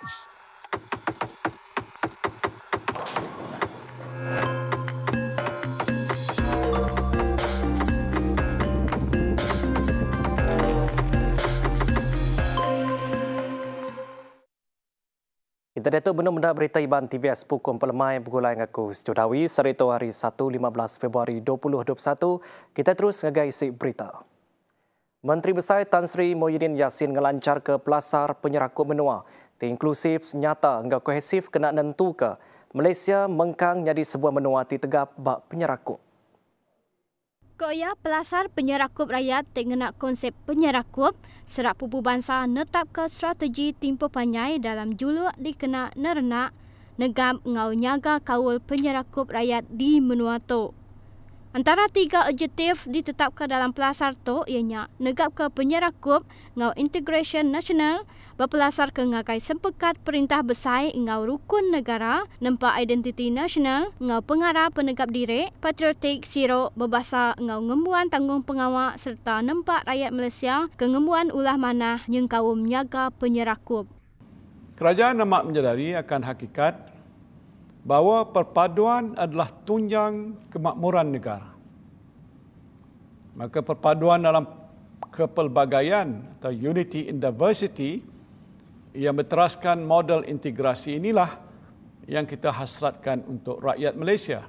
Kita datuk benar-benar berita iban TVS pukul pelemai pukul lain aku Sudawi. Serita hari 1, 15 Februari 2021. Kita terus ngegai isi berita. Menteri Besar Tan Sri Mohidin Yassin ngelancar ke pelasar penyerakut menua. Ti inklusif nyata hingga kohesif kena nentu ke Malaysia mengkang jadi sebuah menua ti tegap bak penyerakut. Koya pelasar penyerakup rakyat tengenak konsep penyerakup serak pupu bangsa netap ke strategi timpo panjai dalam julu dikena nerenak negam ngau nyaga kawul penyerakup rakyat di menua tu. Antara tiga objektif ditetapkan dalam pelasar itu ianya negap ke penyerah kub ngau integration nasional berpelasar ke ngakai sempekat perintah besar ngau rukun negara nempak identiti nasional ngau pengarah penegap diri patriotik siro berbahasa ngau ngembuan tanggung pengawak serta nempak rakyat Malaysia ke ngembuan ulah manah yang menyaga penyerah kub. Kerajaan nampak menyadari akan hakikat bahawa perpaduan adalah tunjang kemakmuran negara. Maka perpaduan dalam kepelbagaian atau unity in diversity yang berteraskan model integrasi inilah yang kita hasratkan untuk rakyat Malaysia.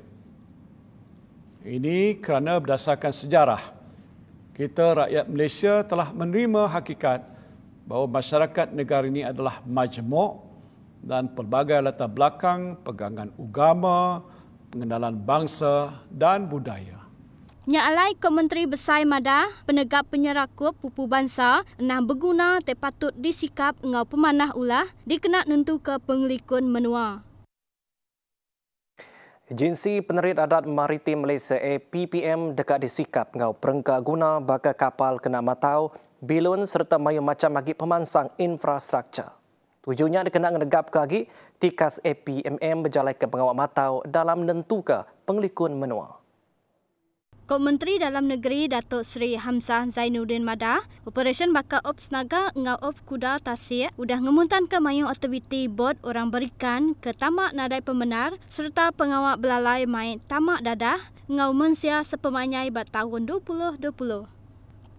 Ini kerana berdasarkan sejarah, kita rakyat Malaysia telah menerima hakikat bahawa masyarakat negara ini adalah majmuk dan pelbagai latar belakang pegangan agama, pengenalan bangsa dan budaya. Nyalai Kementeri Besar Mada, penegak penyerakup pupu bangsa, enam berguna tepatut disikap ngau pemanah ulah dikena nentu ke penglikun menua. Agensi Penerit Adat Maritim Malaysia APPM eh, dekat disikap ngau perengka guna bakal kapal kena matau, bilun serta mayu macam lagi pemansang infrastruktur. Tujuhnya dikena ngegap kaki tikas APMM berjalan ke pengawal matau dalam nentuka penglikun menua. Menteri Dalam Negeri Datuk Seri Hamzah Zainuddin Madah, Operation Baka Ops Naga Ngau Op Kuda Tasik sudah memuntan ke mayu aktiviti bot orang berikan ke tamak nadai pembenar serta pengawal belalai main tamak dadah ngau mensia sepemanyai bat tahun 2020.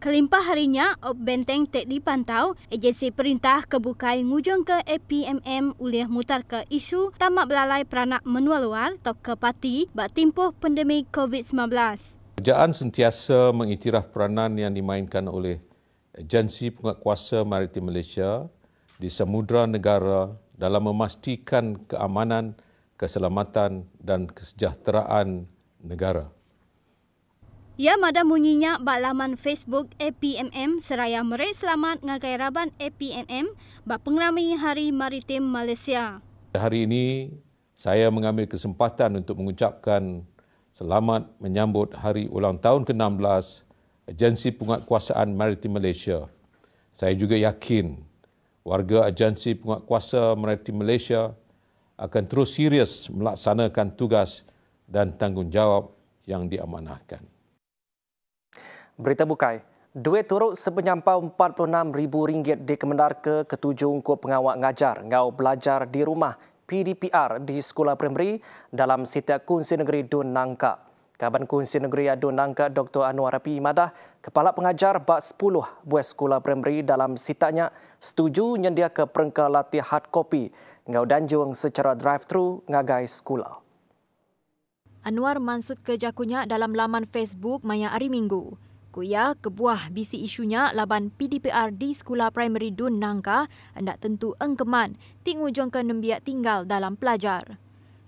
Kelimpah harinya, ob Benteng tak dipantau, agensi perintah kebukai ngujung ke APMM uliah mutar ke isu tamak belalai peranak menua luar atau ke pati bak timpuh pandemi COVID-19. Kerajaan sentiasa mengiktiraf peranan yang dimainkan oleh agensi penguatkuasa maritim Malaysia di semudra negara dalam memastikan keamanan, keselamatan dan kesejahteraan negara. Ia madam bunyinya laman Facebook APMM Seraya Meraih Selamat ngagai raban APMM bak pengrami Hari Maritim Malaysia. Hari ini saya mengambil kesempatan untuk mengucapkan selamat menyambut hari ulang tahun ke-16 Agensi Penguatkuasaan Maritim Malaysia. Saya juga yakin warga Agensi Penguatkuasa Maritim Malaysia akan terus serius melaksanakan tugas dan tanggungjawab yang diamanahkan. Berita Bukai. Duit turut sepenyampau RM46,000 dikemendar ke ketujuh ungkup pengawal ngajar ngau belajar di rumah PDPR di Sekolah Primeri dalam Sitiak kunci Negeri Dun Nangka. Kaban Kunsi Negeri Dun Nangka Dr. Anwar P. Imadah, Kepala Pengajar Bak 10 Buat Sekolah Primeri dalam Sitiaknya setuju nyendia ke perengkal latihan hard copy ngau danjung secara drive-thru ngagai sekolah. Anwar mansut kejakunya dalam laman Facebook Maya Ari Minggu. Kuya, kebuah bisi isunya laban PDPR di Sekolah Primary Dun Nangka hendak tentu engkeman tinggu jangkan nembiak tinggal dalam pelajar.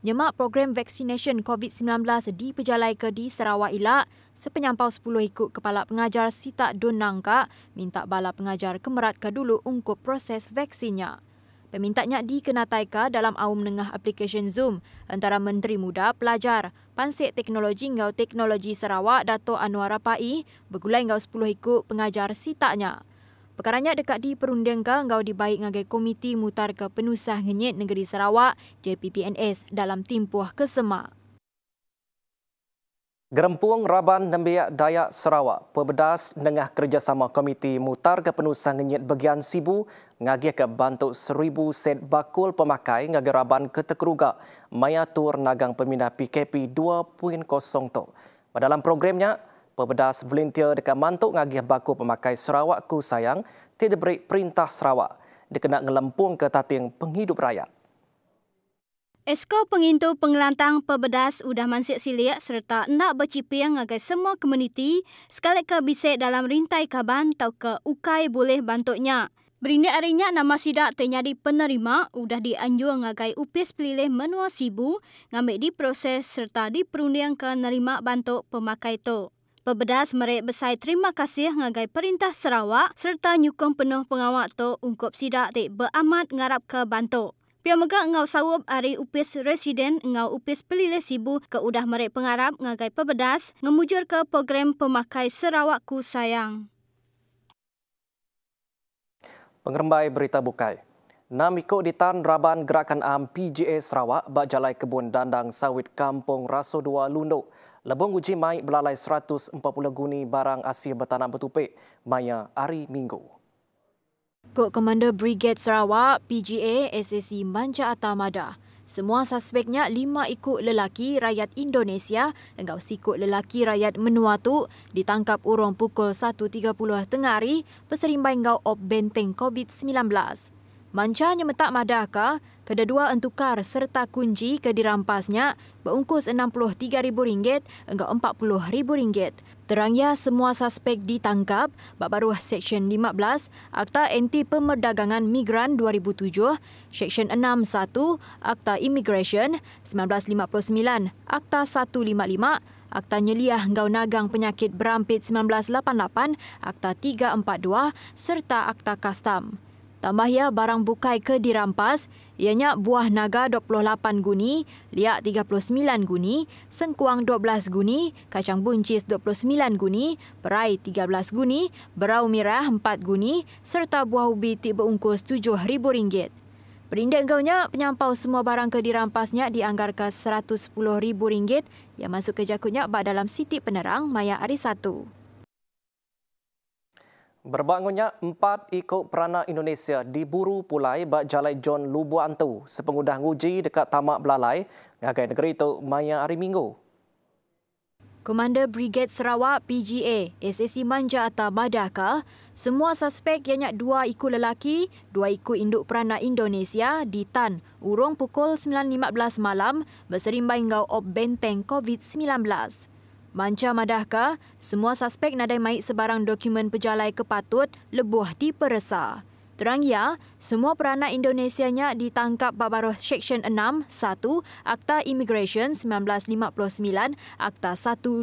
Nyemak program vaksination COVID-19 di Pejalai ke di Sarawak Ilak, sepenyampau 10 ikut kepala pengajar Sita Dun Nangka minta bala pengajar kemerat ke dulu ungkup proses vaksinnya. Pemintanya dikenataika dalam awam Nengah aplikasi Zoom antara Menteri Muda, Pelajar, Pansik Teknologi Ngau Teknologi Sarawak Dato Anwar Rapai bergulai Ngau 10 ikut pengajar sitaknya. Perkaranya dekat di Perundingka Ngau dibaik ngagai Komiti Mutar ke Penusah Ngenyit Negeri Sarawak JPPNS dalam timpuh kesemak. Gerempung Raban Nembiak Dayak Sarawak Pebedas dengan kerjasama Komiti Mutar ke Penusang Ngenyit Begian Sibu ngagih ke bantu seribu set bakul pemakai ngagih Raban ke Tekeruga Maya Tur Nagang Pemindah PKP 2.0 tu. Dalam programnya, Pebedas volunteer dekat mantuk ngagih bakul pemakai Sarawak ku sayang tidak beri perintah Sarawak dikena ngelempung ke tating penghidup rakyat. Esko pengintu pengelantang pebedas udah mansik siliak serta nak bercipir ngagai semua komuniti sekalik ke bisik dalam rintai kaban atau ke ukai boleh bantuknya. Berini arinya nama sidak ternyadi penerima udah dianjur ngagai upis pelilih menua sibu ngambil diproses serta diperundiang ke nerima bantuk pemakai itu. Pebedas merek besai terima kasih ngagai perintah Sarawak serta nyukung penuh pengawak tu ungkup sidak tek beramat ngarap ke bantuk. Pihak mega ngau sawup ari upis residen ngau upis pelile sibu ke udah merek pengarap ngagai pebedas ngemujur ke program pemakai Sarawakku Sayang. Pengerembai berita bukai. Nam ikut ditan raban gerakan am PGA Sarawak bak jalai kebun dandang sawit kampung Raso 2 Lundo. lebong uji mai belalai 140 guni barang asir bertanam bertupik maya hari minggu. Kod Komander Brigade Sarawak PGA SSC Manca Atamada, Semua suspeknya lima ikut lelaki rakyat Indonesia engkau sikut lelaki rakyat Menuatu ditangkap urung pukul 1.30 tengah hari peserimbai engkau op benteng COVID-19. Manca nyemetak Mada Kedua entukar serta kunci ke dirampasnya berungkus RM63,000 hingga RM40,000. Terangnya semua suspek ditangkap baru Seksyen 15 Akta Anti Pemerdagangan Migran 2007, Seksyen 61 Akta Immigration 1959, Akta 155, Akta Nyeliah Ngau Nagang Penyakit Berampit 1988, Akta 342 serta Akta Kastam. Tambah ia ya, barang bukai ke dirampas, ianya buah naga 28 guni, liak 39 guni, sengkuang 12 guni, kacang buncis 29 guni, perai 13 guni, berau merah 4 guni serta buah ubi tiba ungkus RM7,000. Perindah engkaunya, penyampau semua barang ke dirampasnya dianggarkan RM110,000 yang masuk ke jakutnya bak dalam siti penerang maya hari satu. Berbangunnya empat ikut perana Indonesia diburu pulai bak jalai John Lubu Antu sepengudah nguji dekat Tamak Belalai, ngagai negeri itu Maya hari Minggu. Komander Brigade Sarawak PGA, SSC Manja atau Madaka, semua suspek yang dua ikut lelaki, dua ikut induk perana Indonesia ditan urung pukul 9.15 malam berserimbang ngau op benteng COVID-19. Manca madahka semua suspek nadai maik sebarang dokumen pejalai kepatut lebuh diperesa. Terang ya, semua peranak Indonesianya ditangkap baru Seksyen 6, 1, Akta Immigration 1959, Akta 155,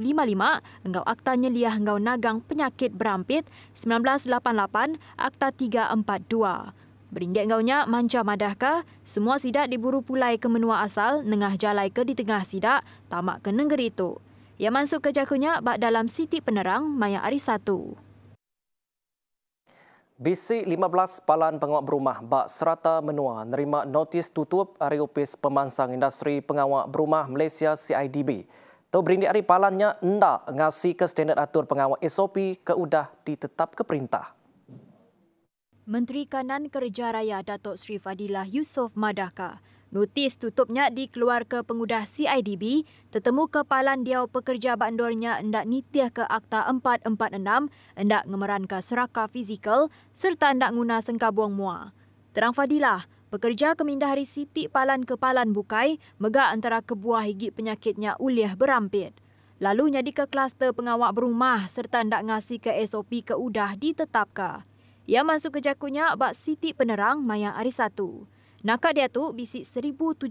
engkau akta nyeliah engkau nagang penyakit berampit 1988, Akta 342. Berindek gaunya manca madahka Semua sidak diburu pulai ke menua asal, nengah jalai ke di tengah sidak, tamak ke negeri itu yang masuk ke jakunya bak dalam siti penerang maya Ari satu. Bisik 15 palan penguat berumah bak serata menua nerima notis tutup hari opis pemansang industri penguat berumah Malaysia CIDB. Tau berindik hari palannya enda ngasi ke standar atur penguat SOP ke udah ditetap ke perintah. Menteri Kanan Kerja Raya Datuk Sri Fadilah Yusof Madaka Notis tutupnya dikeluar ke pengudah CIDB, tertemu kepalan diau pekerja bandornya hendak nitiah ke Akta 446, hendak ngemeran ke seraka fizikal serta hendak guna sengka buang mua. Terang Fadilah, pekerja kemindah hari sitik palan ke Palan bukai, megak antara kebuah higi penyakitnya uliah berampit. Lalu nyadi ke kluster pengawak berumah serta hendak ngasih ke SOP ke udah ditetapkan. Ia masuk ke jakunya bak sitik penerang maya hari Nakak dia tu bisik 1078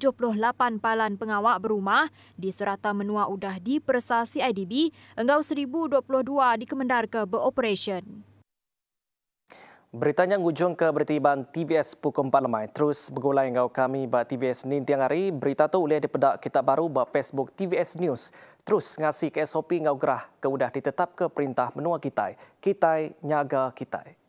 palan pengawak berumah di serata menua udah di Persa CIDB engau 1022 dikemendar ke beroperation. Beritanya ujung ke berita iban TVS pukul 4 lemai. Terus bergulai dengan kami buat TVS ni tiang hari. Berita tu boleh dipedak kitab baru buat Facebook TVS News. Terus ngasih ke SOP ngau gerah ke udah ditetap ke perintah menua kita, kita nyaga kita.